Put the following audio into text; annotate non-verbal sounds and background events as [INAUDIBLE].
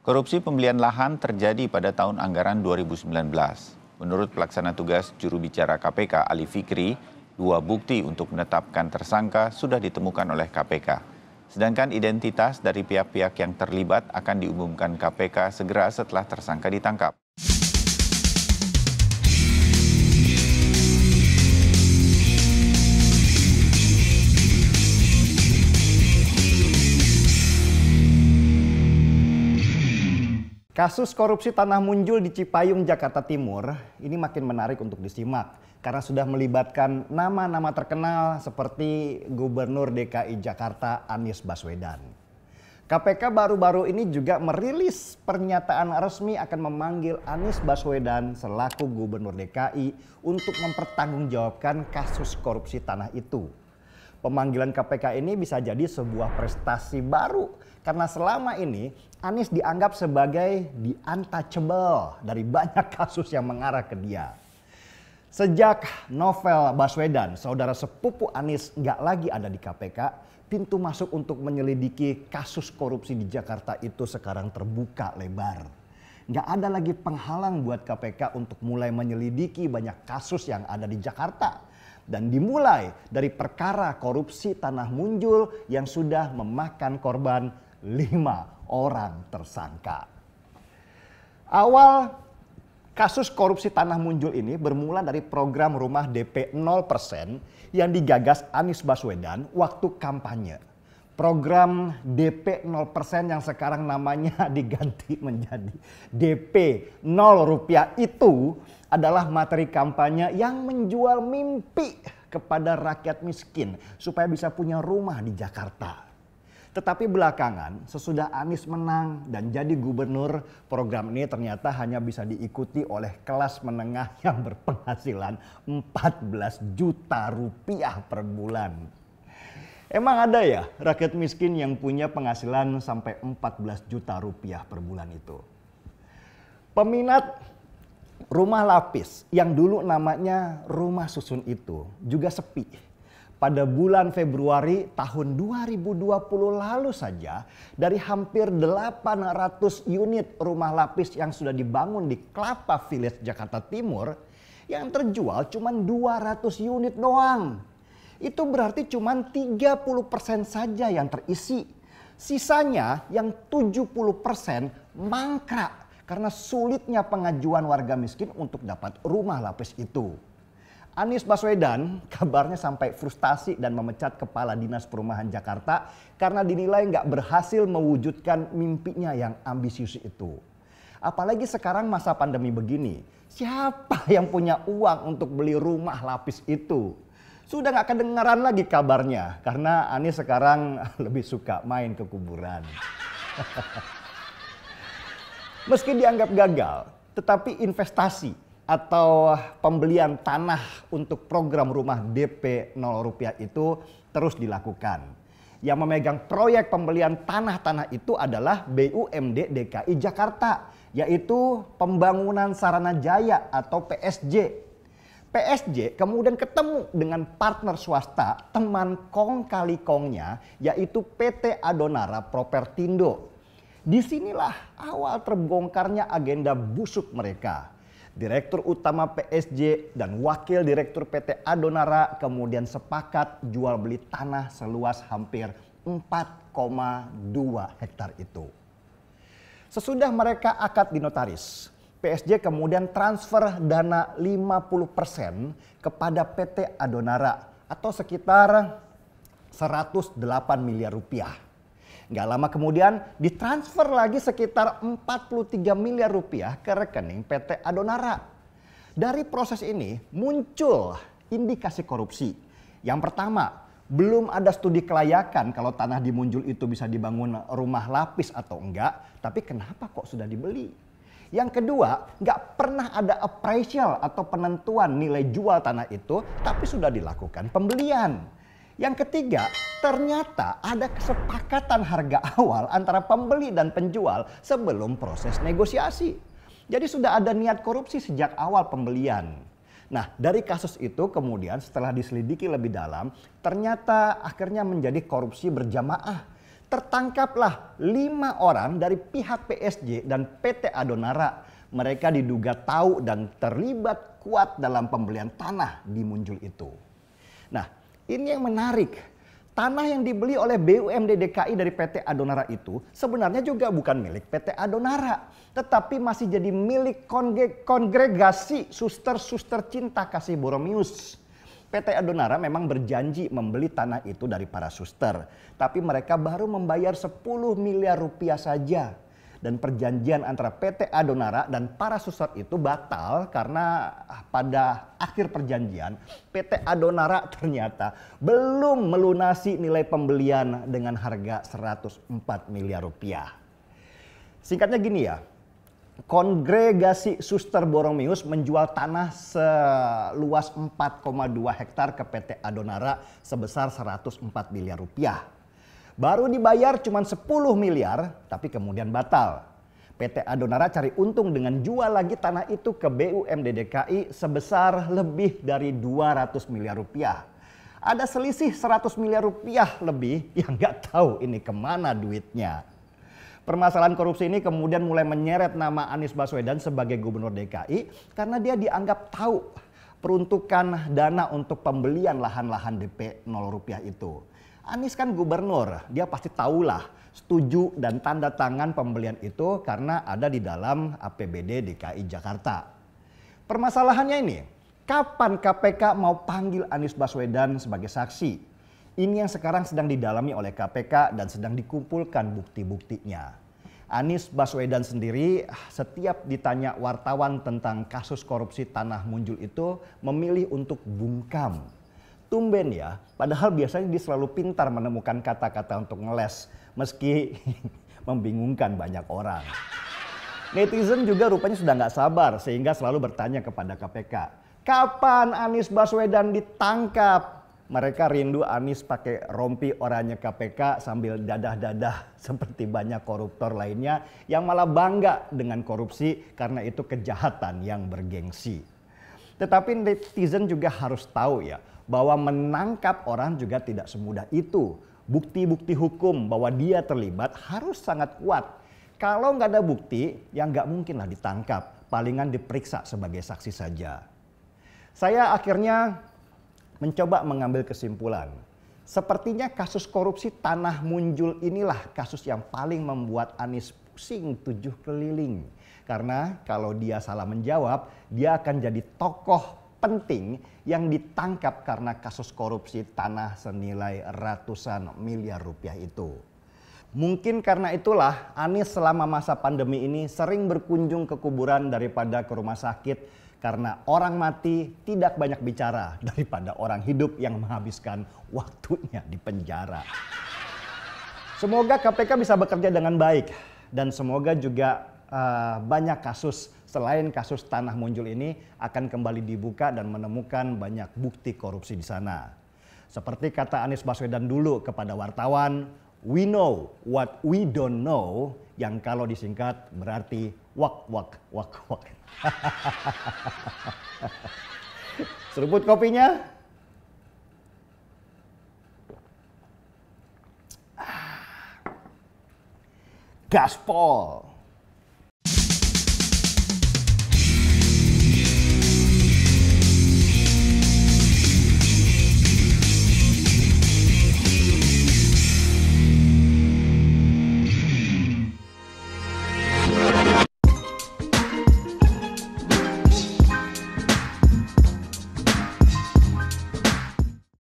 Korupsi pembelian lahan terjadi pada tahun anggaran 2019. Menurut pelaksana tugas juru bicara KPK Ali Fikri, dua bukti untuk menetapkan tersangka sudah ditemukan oleh KPK. Sedangkan identitas dari pihak-pihak yang terlibat akan diumumkan KPK segera setelah tersangka ditangkap. Kasus korupsi tanah muncul di Cipayung, Jakarta Timur ini makin menarik untuk disimak karena sudah melibatkan nama-nama terkenal seperti Gubernur DKI Jakarta Anies Baswedan. KPK baru-baru ini juga merilis pernyataan resmi akan memanggil Anies Baswedan selaku Gubernur DKI untuk mempertanggungjawabkan kasus korupsi tanah itu pemanggilan KPK ini bisa jadi sebuah prestasi baru karena selama ini Anies dianggap sebagai di untouchable dari banyak [LAUGHS] kasus yang mengarah ke dia. Sejak novel Baswedan, saudara sepupu Anies nggak lagi ada di KPK, pintu masuk untuk menyelidiki kasus korupsi di Jakarta itu sekarang terbuka lebar. Nggak ada lagi penghalang buat KPK untuk mulai menyelidiki banyak kasus yang ada di Jakarta dan dimulai dari perkara korupsi tanah muncul yang sudah memakan korban lima orang tersangka. Awal Kasus korupsi tanah muncul ini bermula dari program rumah DP 0% yang digagas Anies Baswedan waktu kampanye. Program DP 0% yang sekarang namanya [LAUGHS] diganti menjadi DP 0 rupiah itu adalah materi kampanye yang menjual mimpi kepada rakyat miskin supaya bisa punya rumah di Jakarta. Tetapi belakangan sesudah Anies menang dan jadi gubernur, program ini ternyata hanya bisa diikuti oleh kelas menengah [LAUGHS] yang berpenghasilan 14 juta rupiah per bulan. Emang ada ya rakyat miskin yang punya penghasilan sampai 14 juta rupiah per bulan itu? Peminat rumah lapis yang dulu namanya rumah susun itu juga sepi. Pada bulan Februari tahun 2020 lalu saja dari hampir 800 unit rumah lapis yang sudah dibangun di Kelapa Village Jakarta Timur yang terjual cuma 200 unit doang. Itu berarti cuma 30% saja yang terisi. Sisanya yang 70% mangkrak karena sulitnya pengajuan warga miskin untuk dapat rumah lapis itu. Anies Baswedan [LAUGHS] kabarnya sampai frustasi dan memecat Kepala Dinas Perumahan Jakarta karena dinilai nggak berhasil mewujudkan mimpinya yang ambisius itu. Apalagi sekarang masa pandemi begini, siapa [LAUGHS] yang punya uang untuk beli rumah lapis itu? Sudah nggak kedengaran lagi kabarnya karena Anies sekarang [LAUGHS] lebih suka main ke kuburan. Meski dianggap gagal, tetapi investasi atau pembelian tanah untuk program rumah DP 0 rupiah itu terus dilakukan. Yang memegang proyek pembelian tanah-tanah itu adalah BUMD DKI Jakarta, yaitu Pembangunan Sarana Jaya atau PSJ. PSJ kemudian ketemu dengan partner swasta teman kong kali kongnya yaitu PT Adonara Propertindo Disinilah awal terbongkarnya agenda busuk mereka. Direktur Utama PSG dan Wakil Direktur PT Adonara kemudian sepakat jual beli tanah seluas hampir 4,2 hektar itu. Sesudah mereka akad di notaris, PSG kemudian transfer dana 50% kepada PT Adonara atau sekitar 108 miliar rupiah. Gak lama kemudian ditransfer lagi sekitar 43 miliar rupiah ke rekening PT Adonara. Dari proses ini muncul indikasi korupsi. Yang pertama, belum ada studi kelayakan kalau tanah di Munjul itu bisa dibangun rumah lapis atau enggak, tapi kenapa kok sudah dibeli? Yang kedua, nggak pernah ada appraisal atau penentuan nilai jual tanah itu, tapi sudah dilakukan pembelian. Yang ketiga, ternyata ada kesepakatan harga awal antara pembeli dan penjual sebelum proses negosiasi. Jadi sudah ada niat korupsi sejak awal pembelian. Nah, dari kasus itu kemudian setelah diselidiki lebih dalam, ternyata akhirnya menjadi korupsi berjamaah. Tertangkaplah lima orang dari pihak PSJ dan PT Adonara. Mereka diduga tahu dan terlibat kuat dalam pembelian tanah di Munjul itu. Nah, ini yang menarik. Tanah yang dibeli oleh BUMD DKI dari PT Adonara itu sebenarnya juga bukan milik PT Adonara. Tetapi masih jadi milik konge kongregasi suster-suster cinta kasih Boromius. PT Adonara memang berjanji membeli tanah itu dari para suster. Tapi mereka baru membayar 10 miliar rupiah saja dan perjanjian antara PT Adonara dan para suster itu batal karena ah, pada akhir perjanjian PT Adonara [LAUGHS] ternyata belum melunasi nilai pembelian dengan harga 104 miliar rupiah. Singkatnya gini ya, Kongregasi Suster Boromius menjual tanah seluas 4,2 hektar ke PT Adonara sebesar 104 miliar rupiah. Baru dibayar cuma 10 miliar, tapi kemudian batal. PT Adonara cari untung dengan jual lagi tanah itu ke BUMD DKI sebesar lebih dari 200 miliar rupiah. Ada selisih 100 miliar rupiah lebih yang nggak tahu ini kemana duitnya. Permasalahan korupsi ini kemudian mulai menyeret nama Anies Baswedan sebagai gubernur DKI karena dia dianggap tahu peruntukan dana untuk pembelian lahan-lahan DP 0 rupiah itu. Anies kan gubernur, dia pasti tahulah setuju dan tanda tangan pembelian itu karena ada di dalam APBD DKI Jakarta. Permasalahannya ini, kapan KPK mau panggil Anies Baswedan sebagai saksi? Ini yang sekarang sedang didalami oleh KPK dan sedang dikumpulkan bukti-buktinya. Anies Baswedan sendiri ah, setiap ditanya wartawan tentang kasus korupsi tanah muncul itu memilih untuk bungkam tumben ya. Padahal biasanya dia selalu pintar menemukan kata-kata untuk ngeles, meski [LAUGHS] membingungkan banyak orang. Netizen juga rupanya sudah nggak sabar sehingga selalu bertanya kepada KPK, kapan Anies Baswedan ditangkap? Mereka rindu Anies pakai rompi oranye KPK sambil dadah-dadah [LAUGHS] seperti banyak koruptor lainnya yang malah bangga dengan korupsi karena itu kejahatan yang bergengsi. Tetapi netizen juga harus tahu ya bahwa menangkap orang juga tidak semudah itu. Bukti-bukti hukum bahwa dia terlibat harus sangat kuat. Kalau nggak ada bukti, yang nggak mungkinlah ditangkap. Palingan diperiksa sebagai saksi saja. Saya akhirnya mencoba mengambil kesimpulan. Sepertinya kasus korupsi tanah muncul inilah kasus yang paling membuat Anies pusing tujuh keliling. Karena kalau dia salah menjawab, dia akan jadi tokoh penting yang ditangkap karena kasus korupsi tanah senilai ratusan miliar rupiah itu. Mungkin karena itulah Anies selama masa pandemi ini sering berkunjung ke kuburan daripada ke rumah sakit karena orang mati tidak banyak bicara daripada orang hidup yang menghabiskan waktunya di penjara. Semoga KPK bisa bekerja dengan baik dan semoga juga uh, banyak kasus selain kasus tanah muncul ini akan kembali dibuka dan menemukan banyak bukti korupsi di sana. Seperti kata Anies Baswedan dulu kepada wartawan, we know what we don't know yang kalau disingkat berarti wak wak wak wak. [LAUGHS] Seruput kopinya. Ah. Gaspol.